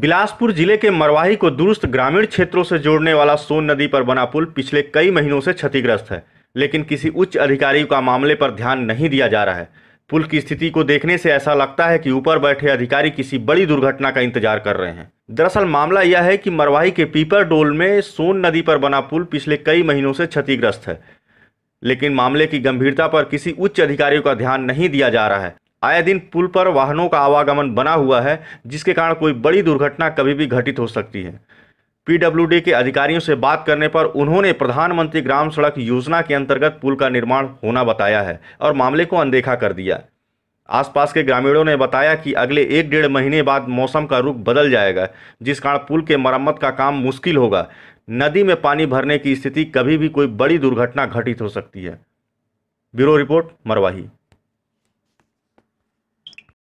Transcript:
बिलासपुर जिले के मरवाही को दुरुस्त ग्रामीण क्षेत्रों से जोड़ने वाला सोन नदी पर बना पुल पिछले कई महीनों से क्षतिग्रस्त है लेकिन किसी उच्च अधिकारी का मामले पर ध्यान नहीं दिया जा रहा है पुल की स्थिति को देखने से ऐसा लगता है कि ऊपर बैठे अधिकारी किसी बड़ी दुर्घटना का इंतजार कर रहे हैं दरअसल मामला यह है कि मरवाही के पीपर डोल में सोन नदी पर बना पुल पिछले कई महीनों से क्षतिग्रस्त है लेकिन मामले की गंभीरता पर किसी उच्च अधिकारियों का ध्यान नहीं दिया जा रहा है आए दिन पुल पर वाहनों का आवागमन बना हुआ है जिसके कारण कोई बड़ी दुर्घटना कभी भी घटित हो सकती है पीडब्ल्यूडी के अधिकारियों से बात करने पर उन्होंने प्रधानमंत्री ग्राम सड़क योजना के अंतर्गत पुल का निर्माण होना बताया है और मामले को अनदेखा कर दिया आसपास के ग्रामीणों ने बताया कि अगले एक डेढ़ महीने बाद मौसम का रुख बदल जाएगा जिस कारण पुल के मरम्मत का काम मुश्किल होगा नदी में पानी भरने की स्थिति कभी भी कोई बड़ी दुर्घटना घटित हो सकती है ब्यूरो रिपोर्ट मरवाही